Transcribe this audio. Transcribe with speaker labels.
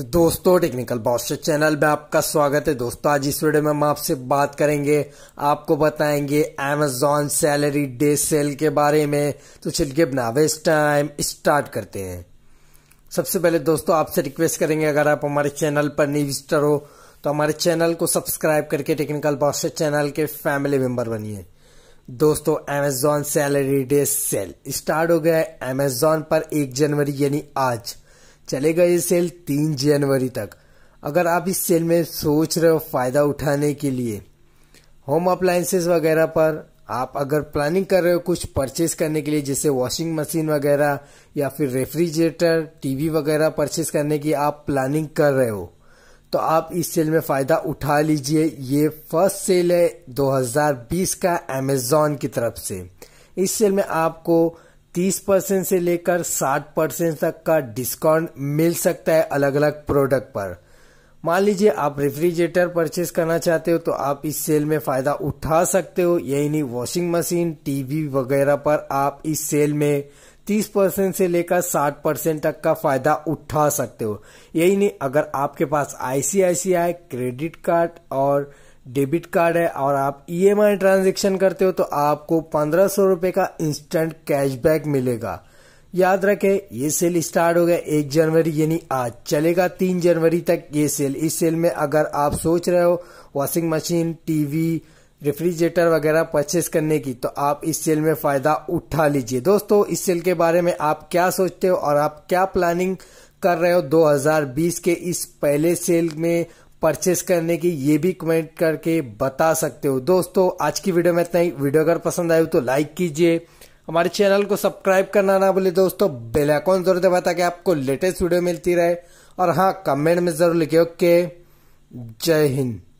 Speaker 1: दोस्तों technical boss channel में आपका स्वागत है दोस्तों आज इस वीडियो में हम आपसे बात करेंगे आपको बताएंगे एमेजॉन सैलरी डे सेल के बारे में तो चलिए बिना वेस्ट टाइम स्टार्ट करते हैं सबसे पहले दोस्तों आपसे रिक्वेस्ट करेंगे अगर आप हमारे चैनल पर न्यू विजिटर हो तो हमारे चैनल को सब्सक्राइब करके टेक्निकल बॉस चैनल के फैमिली मेम्बर बनिए दोस्तों Amazon salary day sale start हो गया है अमेजॉन पर एक जनवरी यानी आज चलेगा ये सेल तीन जनवरी तक अगर आप इस सेल में सोच रहे हो फ़ायदा उठाने के लिए होम अप्लाइंसेस वगैरह पर आप अगर प्लानिंग कर रहे हो कुछ परचेस करने के लिए जैसे वॉशिंग मशीन वगैरह या फिर रेफ्रिजरेटर टीवी वगैरह परचेस करने की आप प्लानिंग कर रहे हो तो आप इस सेल में फ़ायदा उठा लीजिए ये फर्स्ट सेल है 2020 का अमेजोन की तरफ से इस सेल में आपको 30 परसेंट से लेकर 60 परसेंट तक का डिस्काउंट मिल सकता है अलग अलग प्रोडक्ट पर मान लीजिए आप रेफ्रिजरेटर परचेज करना चाहते हो तो आप इस सेल में फ़ायदा उठा सकते हो यही नहीं वॉशिंग मशीन टीवी वगैरह पर आप इस सेल में 30 परसेंट से लेकर 60 परसेंट तक का फ़ायदा उठा सकते हो यही नहीं अगर आपके पास आईसीआईसीआई क्रेडिट कार्ड और डेबिट कार्ड है और आप ई एम आई ट्रांजेक्शन करते हो तो आपको पंद्रह सौ रूपये का इंस्टेंट कैशबैक मिलेगा याद रखें ये सेल स्टार्ट हो गया एक जनवरी यानी आज चलेगा तीन जनवरी तक ये सेल इस सेल में अगर आप सोच रहे हो वॉशिंग मशीन टीवी रेफ्रिजरेटर वगैरह परचेस करने की तो आप इस सेल में फायदा उठा लीजिए दोस्तों इस सेल के बारे में आप क्या सोचते हो और आप क्या प्लानिंग कर रहे हो 2020 के इस पहले सेल में परचेस करने की ये भी कमेंट करके बता सकते हो दोस्तों आज की वीडियो में इतना ही वीडियो अगर पसंद आए तो लाइक कीजिए हमारे चैनल को सब्सक्राइब करना ना भूले दोस्तों बेल आइकॉन जरूर दबा ताकि आपको लेटेस्ट वीडियो मिलती रहे और हाँ कमेंट में जरूर लिखे ओके जय हिंद